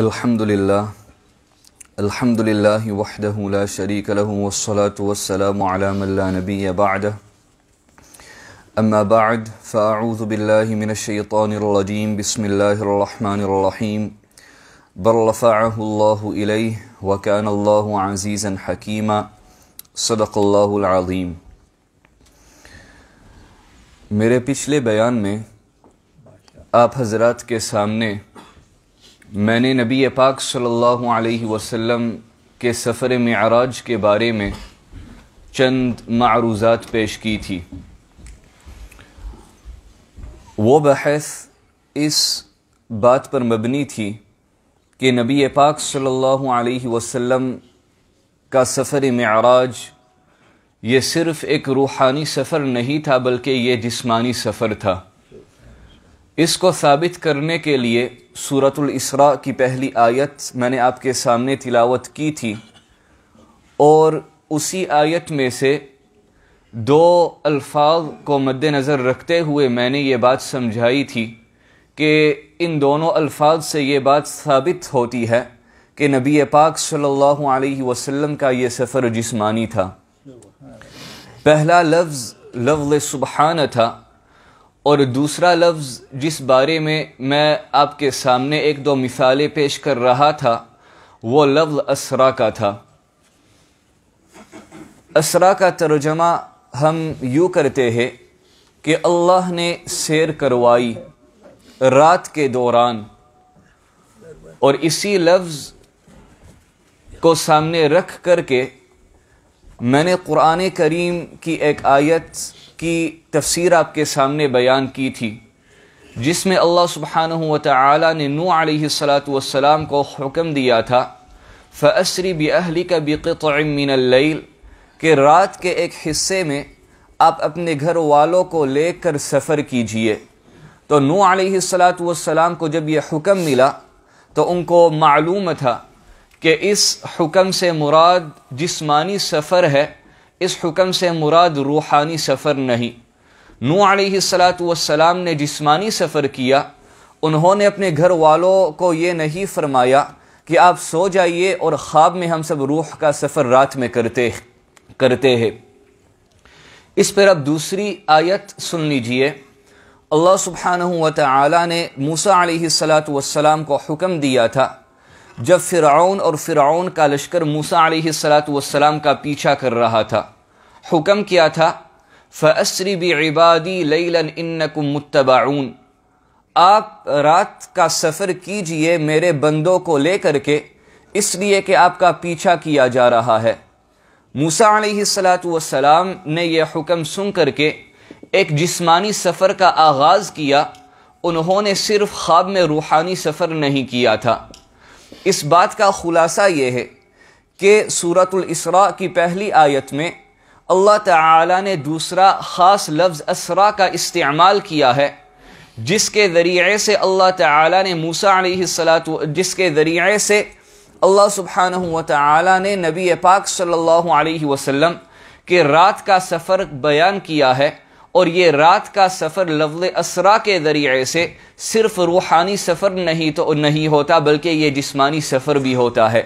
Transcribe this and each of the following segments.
الحمد للہ الحمد لا للّہ شریق علام وسلم وسلم علّہ نبی آباد من فعت منۃۃم بسم اللہ بر الََََََََ اللّہ وکََََََََََََََََََََََََََََََََََََََََ اللّہ صدق صد اللہیم میرے پچھلے بیان میں آپ حضرات کے سامنے میں نے نبی پاک صلی اللہ علیہ وسلم کے سفر معراج کے بارے میں چند معروضات پیش کی تھی وہ بحث اس بات پر مبنی تھی کہ نبی پاک صلی اللہ علیہ وسلم کا سفر معراج یہ صرف ایک روحانی سفر نہیں تھا بلکہ یہ جسمانی سفر تھا اس کو ثابت کرنے کے لیے صورت الاسراء کی پہلی آیت میں نے آپ کے سامنے تلاوت کی تھی اور اسی آیت میں سے دو الفاظ کو مد نظر رکھتے ہوئے میں نے یہ بات سمجھائی تھی کہ ان دونوں الفاظ سے یہ بات ثابت ہوتی ہے کہ نبی پاک صلی اللہ علیہ وسلم کا یہ سفر جسمانی تھا پہلا لفظ لفظ سبحانہ تھا اور دوسرا لفظ جس بارے میں میں آپ کے سامنے ایک دو مثالیں پیش کر رہا تھا وہ لفظ اسرا کا تھا اسرا کا ترجمہ ہم یوں کرتے ہیں کہ اللہ نے سیر کروائی رات کے دوران اور اسی لفظ کو سامنے رکھ کر کے میں نے قرآن کریم کی ایک آیت کی تفسیر آپ کے سامنے بیان کی تھی جس میں اللہ سبحانہ و تعالی نے نو علیہ السلاۃ والسلام کو حکم دیا تھا فعصری بہلی کا بقمین اللیل کہ رات کے ایک حصے میں آپ اپنے گھر والوں کو لے کر سفر کیجئے تو نو علیہ السلاۃ والسلام کو جب یہ حکم ملا تو ان کو معلوم تھا کہ اس حکم سے مراد جسمانی سفر ہے اس حکم سے مراد روحانی سفر نہیں نو علیہ السلاۃ والسلام نے جسمانی سفر کیا انہوں نے اپنے گھر والوں کو یہ نہیں فرمایا کہ آپ سو جائیے اور خواب میں ہم سب روح کا سفر رات میں کرتے کرتے ہیں اس پر اب دوسری آیت سن لیجیے اللہ سبحانہ و تعالی نے موسا علیہ السلاۃ والسلام کو حکم دیا تھا جب فرعون اور فرعون کا لشکر موسا علیہ السلاۃ والسلام کا پیچھا کر رہا تھا حکم کیا تھا فسری انکم عبادی آپ رات کا سفر کیجئے میرے بندوں کو لے کر کے اس لیے کہ آپ کا پیچھا کیا جا رہا ہے موسا علیہ السلاۃ والسلام نے یہ حکم سن کر کے ایک جسمانی سفر کا آغاز کیا انہوں نے صرف خواب میں روحانی سفر نہیں کیا تھا اس بات کا خلاصہ یہ ہے کہ صورت الاسراء کی پہلی آیت میں اللہ تعالی نے دوسرا خاص لفظ اسرا کا استعمال کیا ہے جس کے ذریعے سے اللہ تعالی نے موسا علیہ السلاۃ جس کے ذریعے سے اللہ سبحانہ و تعالی نے نبی پاک صلی اللہ علیہ وسلم کے رات کا سفر بیان کیا ہے اور یہ رات کا سفر لفظ اسرا کے ذریعے سے صرف روحانی سفر نہیں تو نہیں ہوتا بلکہ یہ جسمانی سفر بھی ہوتا ہے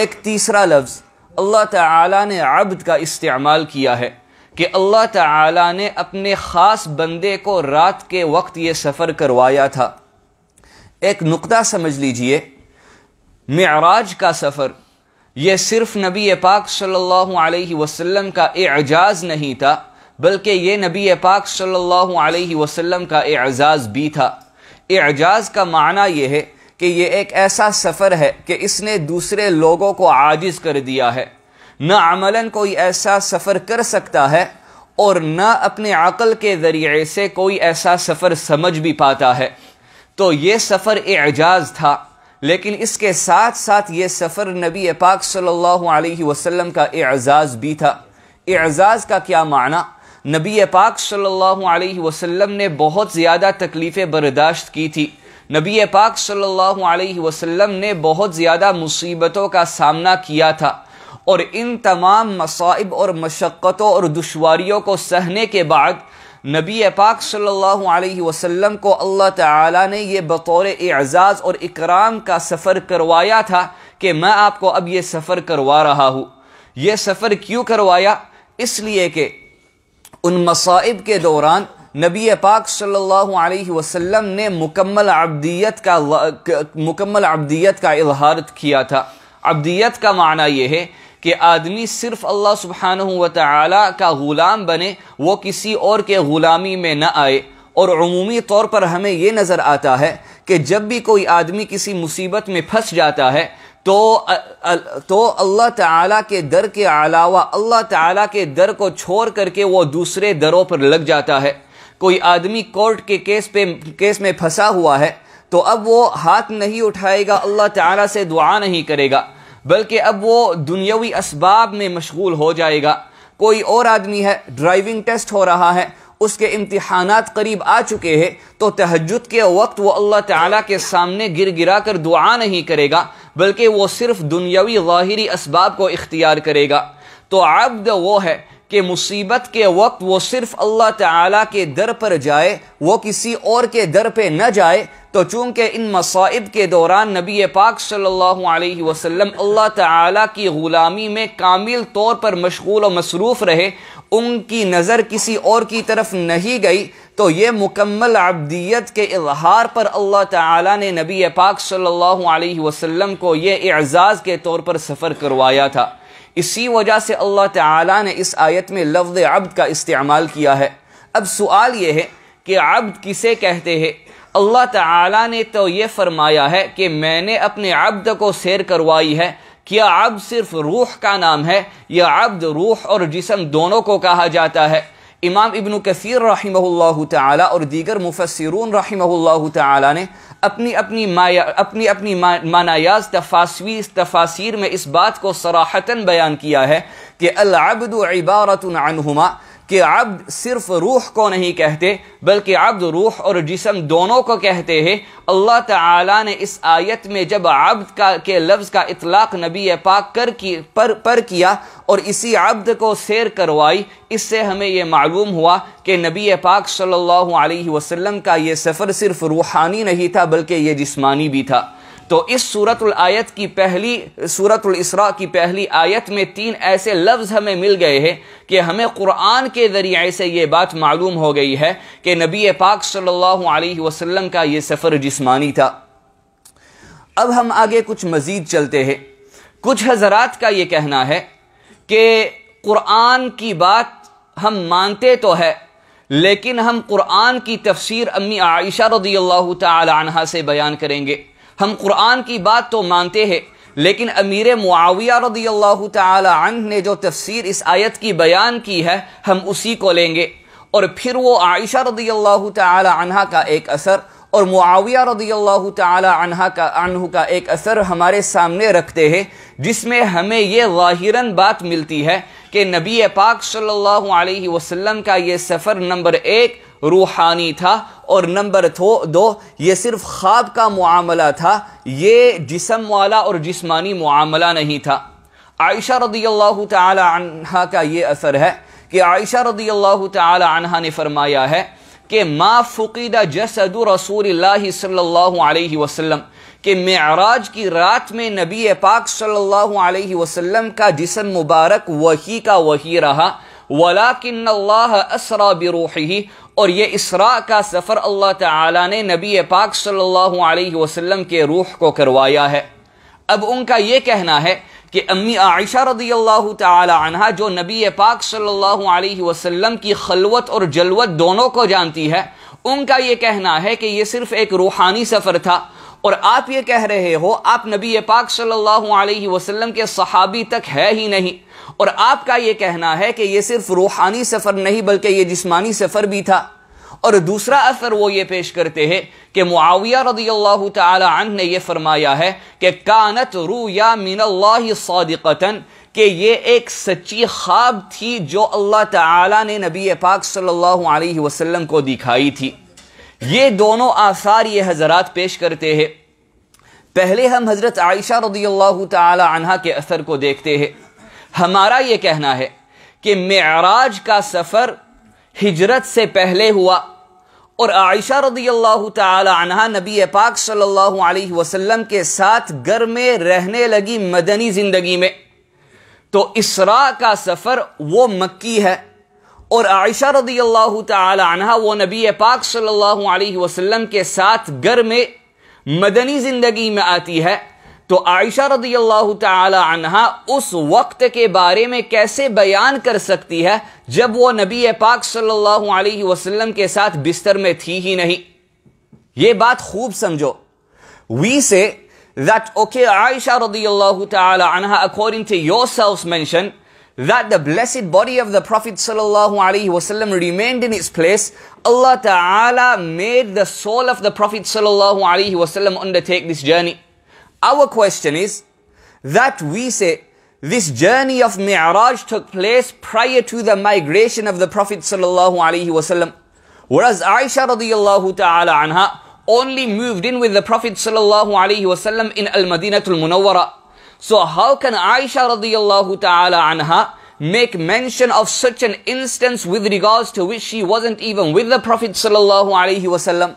ایک تیسرا لفظ اللہ تعالی نے عبد کا استعمال کیا ہے کہ اللہ تعالی نے اپنے خاص بندے کو رات کے وقت یہ سفر کروایا تھا ایک نقطہ سمجھ لیجئے معراج کا سفر یہ صرف نبی پاک صلی اللہ علیہ وسلم کا اعجاز نہیں تھا بلکہ یہ نبی پاک صلی اللہ علیہ وسلم کا اعزاز بھی تھا اعجاز کا معنی یہ ہے کہ یہ ایک ایسا سفر ہے کہ اس نے دوسرے لوگوں کو عاجز کر دیا ہے نہ عملاً کوئی ایسا سفر کر سکتا ہے اور نہ اپنے عقل کے ذریعے سے کوئی ایسا سفر سمجھ بھی پاتا ہے تو یہ سفر اعجاز تھا لیکن اس کے ساتھ ساتھ یہ سفر نبی پاک صلی اللہ علیہ وسلم کا اعزاز بھی تھا اعزاز کا کیا معنی نبی پاک صلی اللہ علیہ وسلم نے بہت زیادہ تکلیفیں برداشت کی تھی نبی پاک صلی اللہ علیہ وسلم نے بہت زیادہ مصیبتوں کا سامنا کیا تھا اور ان تمام مصائب اور مشقتوں اور دشواریوں کو سہنے کے بعد نبی پاک صلی اللہ علیہ وسلم کو اللہ تعالی نے یہ بطور اعزاز اور اکرام کا سفر کروایا تھا کہ میں آپ کو اب یہ سفر کروا رہا ہوں یہ سفر کیوں کروایا اس لیے کہ ان مصائب کے دوران نبی پاک صلی اللہ علیہ وسلم نے مکمل عبدیت کا مکمل عبدیت کا اظہار کیا تھا عبدیت کا معنی یہ ہے کہ آدمی صرف اللہ سبحانہ و تعالی کا غلام بنے وہ کسی اور کے غلامی میں نہ آئے اور عمومی طور پر ہمیں یہ نظر آتا ہے کہ جب بھی کوئی آدمی کسی مصیبت میں پھنس جاتا ہے تو تو اللہ تعالیٰ کے در کے علاوہ اللہ تعالیٰ کے در کو چھوڑ کر کے وہ دوسرے دروں پر لگ جاتا ہے کوئی آدمی کورٹ کے کیس پہ کیس میں پھنسا ہوا ہے تو اب وہ ہاتھ نہیں اٹھائے گا اللہ تعالیٰ سے دعا نہیں کرے گا بلکہ اب وہ دنیاوی اسباب میں مشغول ہو جائے گا کوئی اور آدمی ہے ڈرائیونگ ٹیسٹ ہو رہا ہے اس کے امتحانات قریب آ چکے ہیں تو تہجد کے وقت وہ اللہ تعالیٰ کے سامنے گر گرا کر دعا نہیں کرے گا بلکہ وہ صرف دنیاوی ظاہری اسباب کو اختیار کرے گا تو عبد وہ ہے کہ مصیبت کے وقت وہ صرف اللہ تعالیٰ کے در پر جائے وہ کسی اور کے در پہ نہ جائے تو چونکہ ان مصائب کے دوران نبی پاک صلی اللہ علیہ وسلم اللہ تعالیٰ کی غلامی میں کامل طور پر مشغول و مصروف رہے ان کی نظر کسی اور کی طرف نہیں گئی تو یہ مکمل عبدیت کے اظہار پر اللہ تعالی نے نبی پاک صلی اللہ علیہ وسلم کو یہ اعزاز کے طور پر سفر کروایا تھا اسی وجہ سے اللہ تعالی نے اس آیت میں لفظ عبد کا استعمال کیا ہے اب سوال یہ ہے کہ عبد کسے کہتے ہیں اللہ تعالی نے تو یہ فرمایا ہے کہ میں نے اپنے عبد کو سیر کروائی ہے عبد صرف روح کا نام ہے یہ کہا جاتا ہے امام ابن کثیر رحمہ اللہ تعالی اور دیگر مفسرون رحمہ اللہ تعالی نے اپنی اپنی مایا اپنی اپنی مانایاز تفاسوی تفاسیر میں اس بات کو صراحتاً بیان کیا ہے کہ العبد عبارت عنہما کہ عبد صرف روح کو نہیں کہتے بلکہ عبد روح اور جسم دونوں کو کہتے ہیں اللہ تعالیٰ نے اس آیت میں جب عبد کا کے لفظ کا اطلاق نبی پاک کر کی پر پر کیا اور اسی عبد کو سیر کروائی اس سے ہمیں یہ معلوم ہوا کہ نبی پاک صلی اللہ علیہ وسلم کا یہ سفر صرف روحانی نہیں تھا بلکہ یہ جسمانی بھی تھا تو اس صورت الایت کی پہلی صورت الاسراء کی پہلی آیت میں تین ایسے لفظ ہمیں مل گئے ہیں کہ ہمیں قرآن کے ذریعے سے یہ بات معلوم ہو گئی ہے کہ نبی پاک صلی اللہ علیہ وسلم کا یہ سفر جسمانی تھا اب ہم آگے کچھ مزید چلتے ہیں کچھ حضرات کا یہ کہنا ہے کہ قرآن کی بات ہم مانتے تو ہے لیکن ہم قرآن کی تفسیر امی عائشہ رضی اللہ تعالی عنہ سے بیان کریں گے ہم قرآن کی بات تو مانتے ہیں لیکن امیر معاویہ رضی اللہ تعالی عنہ نے جو تفسیر اس آیت کی بیان کی ہے ہم اسی کو لیں گے اور پھر وہ عائشہ رضی اللہ تعالی عنہ کا ایک اثر اور معاویہ رضی اللہ تعالی عنہ کا عنہ کا ایک اثر ہمارے سامنے رکھتے ہیں جس میں ہمیں یہ ظاہراً بات ملتی ہے کہ نبی پاک صلی اللہ علیہ وسلم کا یہ سفر نمبر ایک روحانی تھا اور نمبر دو یہ صرف خواب کا معاملہ تھا یہ جسم والا اور جسمانی معاملہ نہیں تھا عائشہ رضی اللہ تعالی عنہ کا یہ اثر ہے کہ عائشہ رضی اللہ تعالی عنہ نے فرمایا ہے کہ ما فقید جسد رسول اللہ صلی اللہ علیہ وسلم کہ معراج کی رات میں نبی پاک صلی اللہ علیہ وسلم کا جسم مبارک وہی کا وہی رہا ولیکن اللہ اسرا بروحی اور یہ اسراء کا سفر اللہ تعالی نے نبی پاک صلی اللہ علیہ وسلم کے روح کو کروایا ہے اب ان کا یہ کہنا ہے کہ امی عائشہ رضی اللہ تعالی عنہ جو نبی پاک صلی اللہ علیہ وسلم کی خلوت اور جلوت دونوں کو جانتی ہے ان کا یہ کہنا ہے کہ یہ صرف ایک روحانی سفر تھا اور آپ یہ کہہ رہے ہو آپ نبی پاک صلی اللہ علیہ وسلم کے صحابی تک ہے ہی نہیں اور آپ کا یہ کہنا ہے کہ یہ صرف روحانی سفر نہیں بلکہ یہ جسمانی سفر بھی تھا اور دوسرا اثر وہ یہ پیش کرتے ہیں کہ معاویہ رضی اللہ تعالی عنہ نے یہ فرمایا ہے کہ کانت رو یا مین اللہ کہ یہ ایک سچی خواب تھی جو اللہ تعالی نے نبی پاک صلی اللہ علیہ وسلم کو دکھائی تھی یہ دونوں آثار یہ حضرات پیش کرتے ہیں پہلے ہم حضرت عائشہ رضی اللہ تعالی عنہ کے اثر کو دیکھتے ہیں ہمارا یہ کہنا ہے کہ معراج کا سفر ہجرت سے پہلے ہوا اور عائشہ رضی اللہ تعالی عنہ نبی پاک صلی اللہ علیہ وسلم کے ساتھ گھر میں رہنے لگی مدنی زندگی میں تو اسرا کا سفر وہ مکی ہے اور عائشہ رضی اللہ تعالی عنہ وہ نبی پاک صلی اللہ علیہ وسلم کے ساتھ گھر میں مدنی زندگی میں آتی ہے تو عائشہ رضی اللہ تعالی عنہ اس وقت کے بارے میں کیسے بیان کر سکتی ہے جب وہ نبی پاک صلی اللہ علیہ وسلم کے ساتھ بستر میں تھی ہی نہیں یہ بات خوب سمجھو وی سے that okay رضی اللہ تعالی عنہ according to mentioned that the blessed body of the Prophet ﷺ remained in its place, Allah Ta'ala made the soul of the Prophet ﷺ undertake this journey. Our question is that we say this journey of Mi'raj took place prior to the migration of the Prophet ﷺ. Whereas Aisha radiallahu ta'ala anha only moved in with the Prophet ﷺ in Al-Madinatul Munawwarah. صلی اللہ علیہ وسلم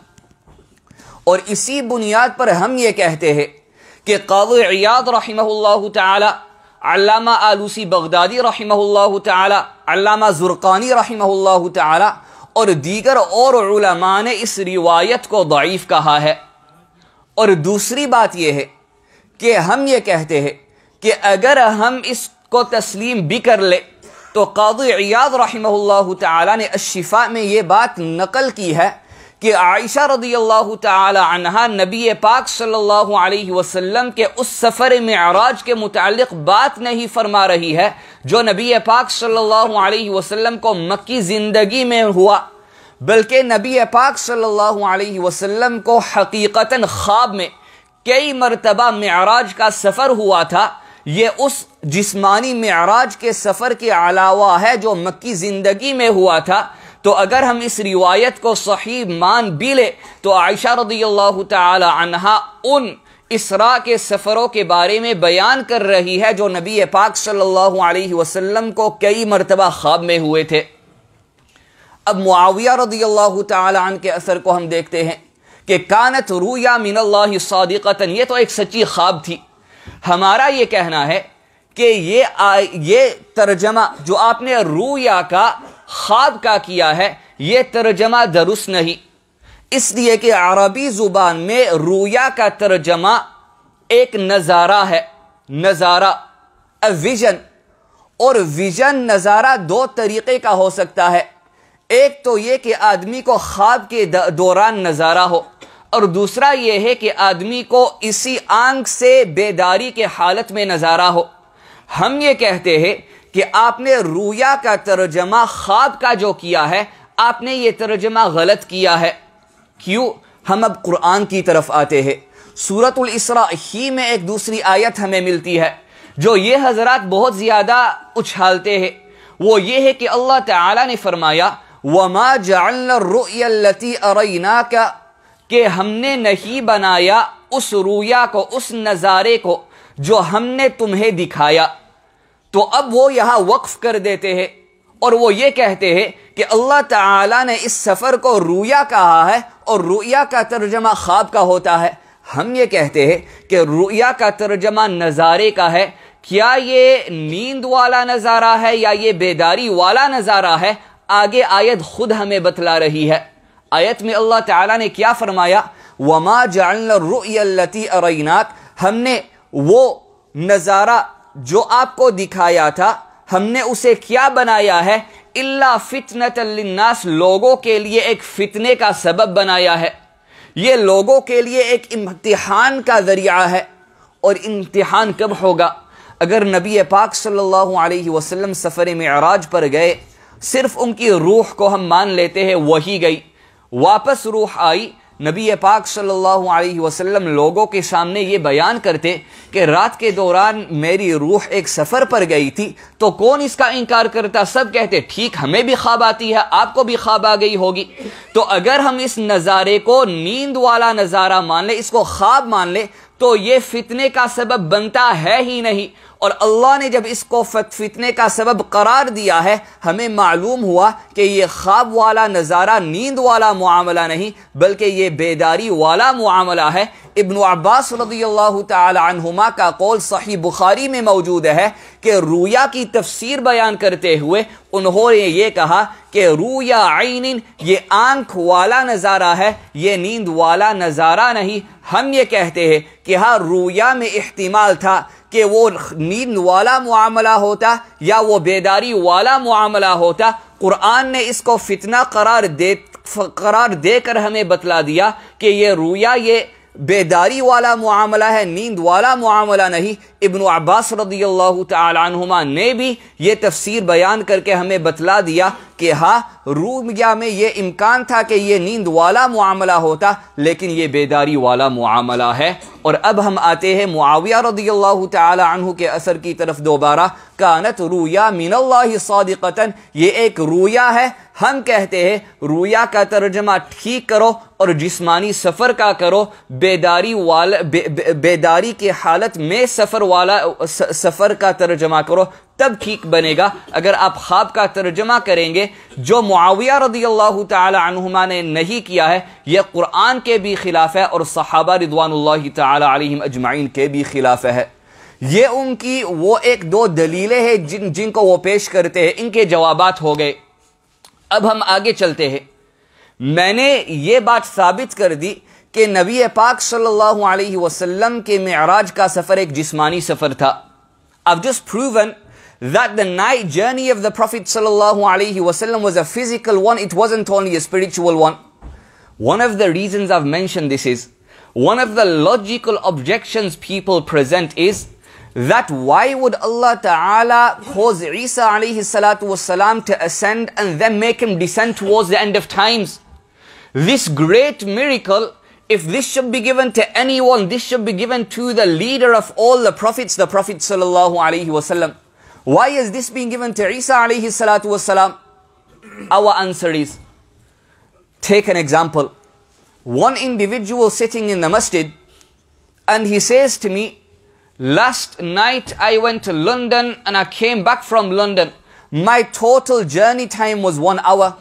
اور اسی بنیاد پر ہم یہ کہتے ہیں کہ قاضی عیاد رحمہ اللہ تعالی علامہ آلوسی بغدادی رحمہ اللہ تعالی علامہ زرقانی رحمہ اللہ تعالی اور دیگر اور علماء نے اس روایت کو ضعیف کہا ہے اور دوسری بات یہ ہے کہ ہم یہ کہتے ہیں کہ اگر ہم اس کو تسلیم بھی کر لیں تو قاضی عیاض رحمہ اللہ تعالی نے الشفاء میں یہ بات نقل کی ہے کہ عائشہ رضی اللہ تعالی عنہ نبی پاک صلی اللہ علیہ وسلم کے اس سفر معراج کے متعلق بات نہیں فرما رہی ہے جو نبی پاک صلی اللہ علیہ وسلم کو مکی زندگی میں ہوا بلکہ نبی پاک صلی اللہ علیہ وسلم کو حقیقتاً خواب میں کئی مرتبہ معراج کا سفر ہوا تھا یہ اس جسمانی معراج کے سفر کے علاوہ ہے جو مکی زندگی میں ہوا تھا تو اگر ہم اس روایت کو صحیح مان بھی لے تو عائشہ رضی اللہ تعالی عنہ ان اسرا کے سفروں کے بارے میں بیان کر رہی ہے جو نبی پاک صلی اللہ علیہ وسلم کو کئی مرتبہ خواب میں ہوئے تھے اب معاویہ رضی اللہ تعالی عنہ کے اثر کو ہم دیکھتے ہیں کہ کانت رویا من اللہ صدیق یہ تو ایک سچی خواب تھی ہمارا یہ کہنا ہے کہ یہ آ... یہ ترجمہ جو آپ نے رویا کا خواب کا کیا ہے یہ ترجمہ درست نہیں اس لیے کہ عربی زبان میں رویا کا ترجمہ ایک نظارہ ہے نظارہ ویژن اور ویژن نظارہ دو طریقے کا ہو سکتا ہے ایک تو یہ کہ آدمی کو خواب کے دوران نظارہ ہو اور دوسرا یہ ہے کہ آدمی کو اسی آنکھ سے بیداری کے حالت میں نظارہ ہو ہم یہ کہتے ہیں کہ آپ نے رویا کا ترجمہ خواب کا جو کیا ہے آپ نے یہ ترجمہ غلط کیا ہے کیوں ہم اب قرآن کی طرف آتے ہیں سورت الاسرا ہی میں ایک دوسری آیت ہمیں ملتی ہے جو یہ حضرات بہت زیادہ اچھالتے ہیں وہ یہ ہے کہ اللہ تعالی نے فرمایا وما جعلنا الرؤيا التي اريناك کہ ہم نے نہیں بنایا اس رویا کو اس نظارے کو جو ہم نے تمہیں دکھایا تو اب وہ یہاں وقف کر دیتے ہیں اور وہ یہ کہتے ہیں کہ اللہ تعالی نے اس سفر کو رویا کہا ہے اور رویا کا ترجمہ خواب کا ہوتا ہے ہم یہ کہتے ہیں کہ رویا کا ترجمہ نظارے کا ہے کیا یہ نیند والا نظارہ ہے یا یہ بیداری والا نظارہ ہے آگے آیت خود ہمیں بتلا رہی ہے آیت میں اللہ تعالیٰ نے کیا فرمایا وما اریناک ہم نے وہ نظارہ جو آپ کو دکھایا تھا ہم نے اسے کیا بنایا ہے للناس لوگوں کے لیے ایک فتنے کا سبب بنایا ہے یہ لوگوں کے لیے ایک امتحان کا ذریعہ ہے اور امتحان کب ہوگا اگر نبی پاک صلی اللہ علیہ وسلم سفر معراج پر گئے صرف ان کی روح کو ہم مان لیتے ہیں وہی گئی واپس روح آئی نبی پاک صلی اللہ علیہ وسلم لوگوں کے سامنے یہ بیان کرتے کہ رات کے دوران میری روح ایک سفر پر گئی تھی تو کون اس کا انکار کرتا سب کہتے ٹھیک ہمیں بھی خواب آتی ہے آپ کو بھی خواب آ گئی ہوگی تو اگر ہم اس نظارے کو نیند والا نظارہ مان لیں اس کو خواب مان لے تو یہ فتنے کا سبب بنتا ہے ہی نہیں اور اللہ نے جب اس کو فتنے کا سبب قرار دیا ہے ہمیں معلوم ہوا کہ یہ خواب والا نظارہ نیند والا معاملہ نہیں بلکہ یہ بیداری والا معاملہ ہے ابن عباس رضی اللہ تعالی عنہما کا قول صحیح بخاری میں موجود ہے کہ رویا کی تفسیر بیان کرتے ہوئے انہوں نے یہ کہا کہ رویا عین یہ آنکھ والا نظارہ ہے یہ نیند والا نظارہ نہیں ہم یہ کہتے ہیں کہ ہاں رویا میں احتمال تھا کہ وہ نیند والا معاملہ ہوتا یا وہ بیداری والا معاملہ ہوتا قرآن نے اس کو فتنہ قرار دے قرار دے کر ہمیں بتلا دیا کہ یہ رویا یہ بیداری والا معاملہ ہے نیند والا معاملہ نہیں ابن عباس رضی اللہ تعالی عنہما نے بھی یہ تفسیر بیان کر کے ہمیں بتلا دیا کہ ہاں رومیا میں یہ امکان تھا کہ یہ نیند والا معاملہ ہوتا لیکن یہ بیداری والا معاملہ ہے اور اب ہم آتے ہیں معاویہ رضی اللہ تعالی عنہ کے اثر کی طرف دوبارہ کانت رویا من اللہ یہ ایک رویا ہے ہم کہتے ہیں رویا کا ترجمہ ٹھیک کرو اور جسمانی سفر کا کرو بیداری والا بیداری کے حالت میں سفر والا سفر کا ترجمہ کرو تب ٹھیک بنے گا اگر آپ خواب کا ترجمہ کریں گے جو معاویہ رضی اللہ تعالی عنہما نے نہیں کیا ہے یہ قرآن کے بھی خلاف ہے اور صحابہ رضوان اللہ تعالی علیہم اجمعین کے بھی خلاف ہے یہ ان کی وہ ایک دو دلیلیں ہیں جن جن کو وہ پیش کرتے ہیں ان کے جوابات ہو گئے اب ہم آگے چلتے ہیں میں نے یہ بات ثابت کر دی کہ نبی پاک صلی اللہ علیہ وسلم کے معراج کا سفر ایک جسمانی سفر تھا I've just proven that the night journey of the Prophet صلی اللہ علیہ وسلم was a physical one it wasn't only a spiritual one one of the reasons I've mentioned this is one of the logical objections people present is that why would Allah Ta'ala cause Isa alayhi salatu wasalam to ascend and then make him descend towards the end of times? This great miracle, if this should be given to anyone, this should be given to the leader of all the prophets, the Prophet sallallahu alayhi wasallam. Why is this being given to Isa alayhi salatu wasalam? Our answer is, take an example. One individual sitting in the masjid and he says to me, Last night I went to London and I came back from London. My total journey time was one hour.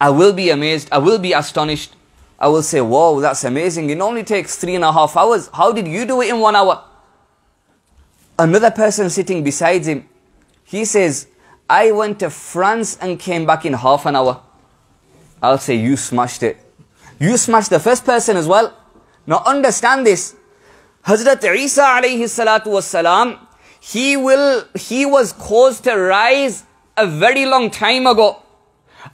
I will be amazed. I will be astonished. I will say, Whoa, that's amazing. It only takes three and a half hours. How did you do it in one hour? Another person sitting beside him, he says, I went to France and came back in half an hour. I'll say, You smashed it. You smashed the first person as well. Now understand this Hazrat Isa alayhi salatu wasalam, he will, he was caused to rise a very long time ago.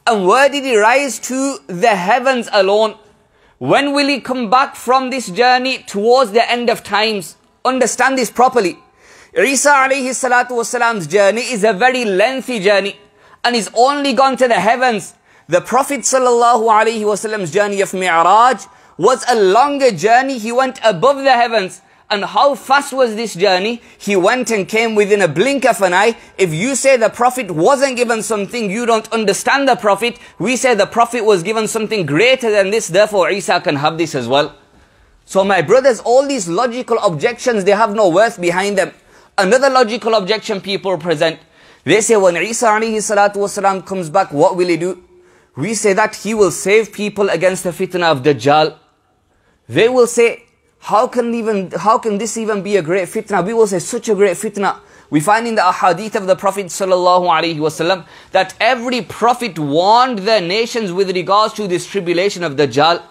And where did he rise to? The heavens alone. When will he come back from this journey towards the end of times? Understand this properly. Isa alayhi salatu wasalam's journey is a very lengthy journey and he's only gone to the heavens. The Prophet sallallahu alayhi wasalam's journey of Mi'raj was a longer journey. He went above the heavens. And how fast was this journey? He went and came within a blink of an eye. If you say the Prophet wasn't given something, you don't understand the Prophet. We say the Prophet was given something greater than this, therefore Isa can have this as well. So my brothers, all these logical objections, they have no worth behind them. Another logical objection people present. They say when Isa والسلام, comes back, what will he do? We say that he will save people against the fitna of Dajjal. They will say, how can even how can this even be a great fitna? We will say such a great fitna. We find in the ahadith of the Prophet wasallam that every prophet warned the nations with regards to this tribulation of Dajjal.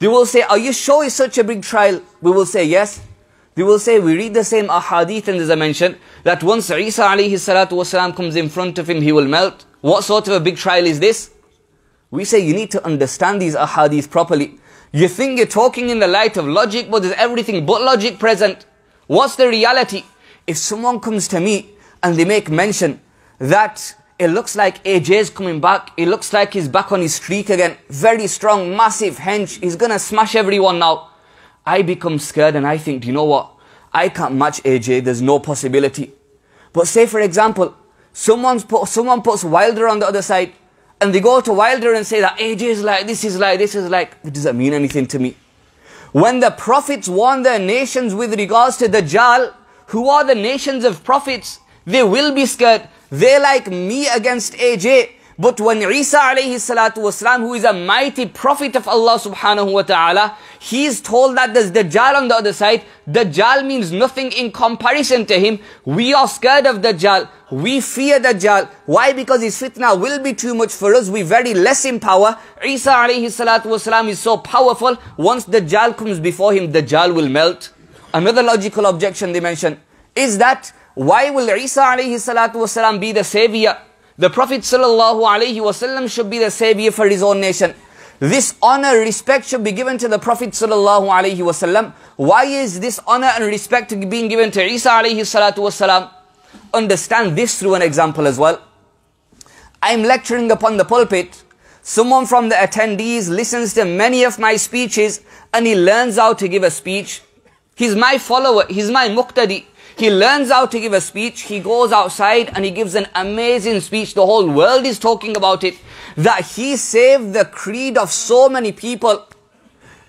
They will say, Are you sure it's such a big trial? We will say yes. They will say, We read the same ahadith and as I mentioned, that once Isa wasallam comes in front of him, he will melt. What sort of a big trial is this? We say you need to understand these ahadith properly. You think you're talking in the light of logic, but there's everything but logic present. What's the reality? If someone comes to me and they make mention that it looks like AJ's coming back, it looks like he's back on his streak again, very strong, massive hench, he's gonna smash everyone now. I become scared and I think, do you know what? I can't match AJ, there's no possibility. But say for example, someone's put, someone puts Wilder on the other side, and they go to Wilder and say that age is like, this is like, this is like, it doesn't mean anything to me. When the prophets warn their nations with regards to Dajjal, who are the nations of prophets, they will be scared. They're like me against AJ. But when Isa alayhi salatu wasalam, who is a mighty prophet of Allah subhanahu wa ta'ala, he is told that there's Dajjal on the other side. Dajjal means nothing in comparison to him. We are scared of Dajjal. We fear Dajjal. Why? Because his fitna will be too much for us. We very less in power. Isa alayhi salatu wasalam is so powerful. Once Dajjal comes before him, Dajjal will melt. Another logical objection they mention is that why will Isa alayhi salatu wasalam be the savior? The Prophet وسلم should be the savior for his own nation. This honor, respect should be given to the Prophet ﷺ. Why is this honor and respect being given to Isa alayhi Understand this through an example as well. I'm lecturing upon the pulpit. Someone from the attendees listens to many of my speeches and he learns how to give a speech. He's my follower. He's my muqtadi. He learns how to give a speech. He goes outside and he gives an amazing speech. The whole world is talking about it. That he saved the creed of so many people.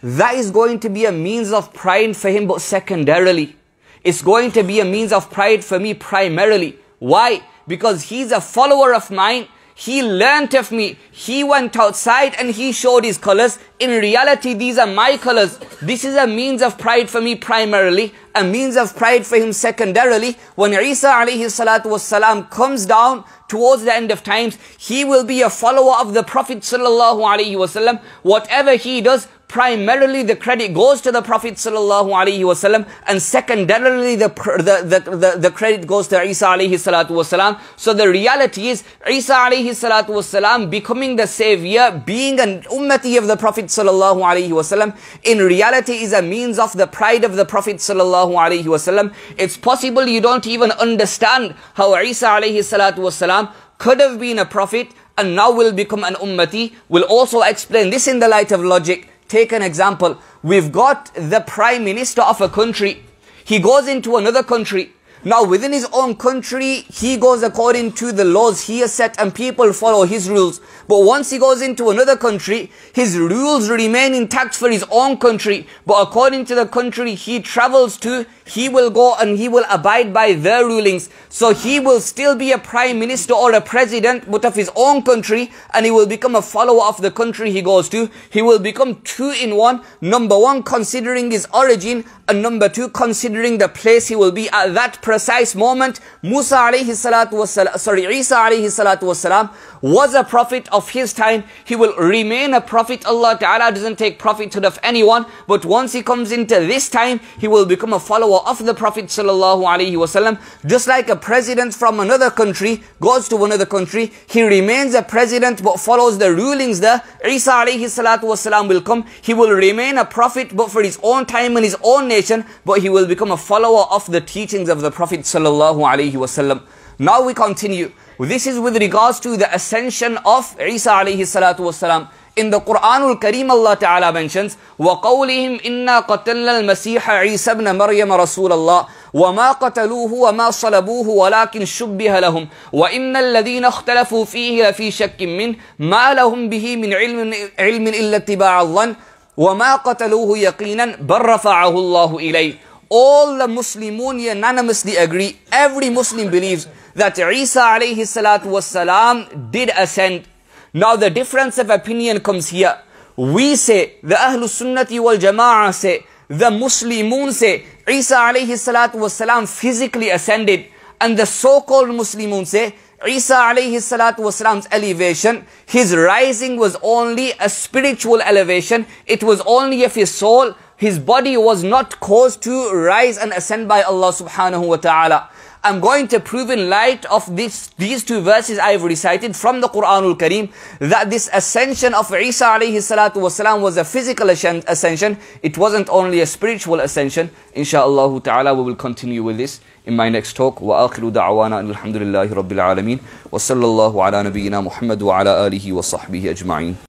That is going to be a means of pride for him, but secondarily. It's going to be a means of pride for me primarily. Why? Because he's a follower of mine he learnt of me. He went outside and he showed his colors. In reality, these are my colors. This is a means of pride for me primarily, a means of pride for him secondarily. When Isa alayhi salatu salam comes down towards the end of times, he will be a follower of the Prophet sallallahu alayhi wasallam. Whatever he does primarily the credit goes to the Prophet wasallam, and secondarily the, the, the, the, credit goes to Isa alayhi salatu wasalam. So the reality is Isa alayhi salatu wasalam becoming the savior, being an ummati of the Prophet sallallahu wasallam, in reality is a means of the pride of the Prophet sallallahu wasallam. It's possible you don't even understand how Isa alayhi salatu wasalam could have been a prophet and now will become an ummati will also explain this in the light of logic Take an example. We've got the prime minister of a country. He goes into another country. Now within his own country, he goes according to the laws he has set and people follow his rules. But once he goes into another country, his rules remain intact for his own country. But according to the country he travels to, he will go and he will abide by their rulings. So he will still be a prime minister or a president, but of his own country, and he will become a follower of the country he goes to. He will become two in one. Number one, considering his origin, and number two, considering the place he will be at that precise moment, Musa alayhi salatu wasalam, sorry, Isa alayhi salatu wasalam was a prophet of his time. He will remain a prophet. Allah Ta'ala doesn't take prophethood of anyone. But once he comes into this time, he will become a follower of the Prophet sallallahu alayhi wasallam. Just like a president from another country goes to another country, he remains a president but follows the rulings there. Isa alayhi salatu wasalam will come. He will remain a prophet but for his own time and his own nation, but he will become a follower of the teachings of the Prophet. Prophet sallallahu Now we continue. This is with regards to the ascension of Isa alayhi salatu wasalam. In the Quranul Kareem, Allah Ta'ala mentions, وَقَوْلِهِمْ إِنَّا قَتَلْنَا الْمَسِيحَ عِيسَى بْنَ مَرْيَمَ رَسُولَ اللَّهِ وما قتلوه وما صلبوه ولكن شبه لهم وإن الذين اختلفوا فيه لفي شك منه ما لهم به من علم, علم إلا اتباع الظن وما قتلوه يقينا بل الله إليه all the Muslimun unanimously agree, every Muslim believes that Isa alayhi salatu wasalam did ascend. Now the difference of opinion comes here. We say, the Ahlus Sunnati wal Jama'ah say, the Muslimun say, Isa alayhi salatu wasalam physically ascended. And the so-called Muslimun say, Isa alayhi salatu wasalam's elevation, his rising was only a spiritual elevation. It was only of his soul. his body was not caused to rise and ascend by Allah subhanahu wa ta'ala. I'm going to prove in light of this, these two verses I've recited from the Quranul Kareem that this ascension of Isa alayhi salatu wasalam was a physical ascension. It wasn't only a spiritual ascension. Insha'Allah ta'ala we will continue with this in my next talk. وآخر دعوانا الحمد لله رب العالمين وصلى الله على نبينا محمد وعلى آله وصحبه أجمعين